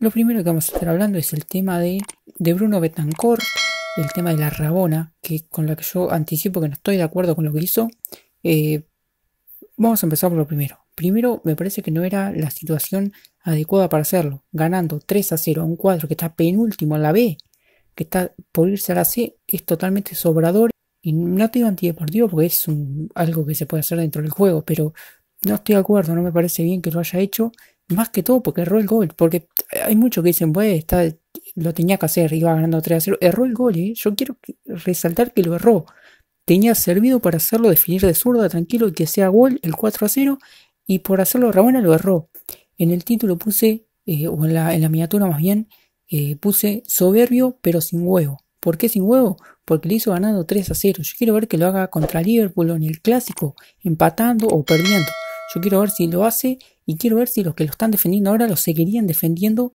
Lo primero que vamos a estar hablando es el tema de, de Bruno Betancourt, el tema de la Rabona, que con la que yo anticipo que no estoy de acuerdo con lo que hizo. Eh, vamos a empezar por lo primero. Primero, me parece que no era la situación adecuada para hacerlo, ganando 3 a 0 a un cuadro que está penúltimo en la B, que está por irse a la C, es totalmente sobrador. Y no te digo antideportivo porque es algo que se puede hacer dentro del juego, pero no estoy de acuerdo, no me parece bien que lo haya hecho más que todo porque erró el gol. Porque hay muchos que dicen, bueno, está, lo tenía que hacer, iba ganando 3 a 0. Erró el gol, ¿eh? Yo quiero resaltar que lo erró. Tenía servido para hacerlo definir de zurda, tranquilo, y que sea gol el 4 a 0. Y por hacerlo ramona lo erró. En el título puse, eh, o en la, miniatura más bien, eh, puse soberbio pero sin huevo. ¿Por qué sin huevo? Porque le hizo ganando 3 a 0. Yo quiero ver que lo haga contra Liverpool o en el clásico, empatando o perdiendo. Yo quiero ver si lo hace y quiero ver si los que lo están defendiendo ahora lo seguirían defendiendo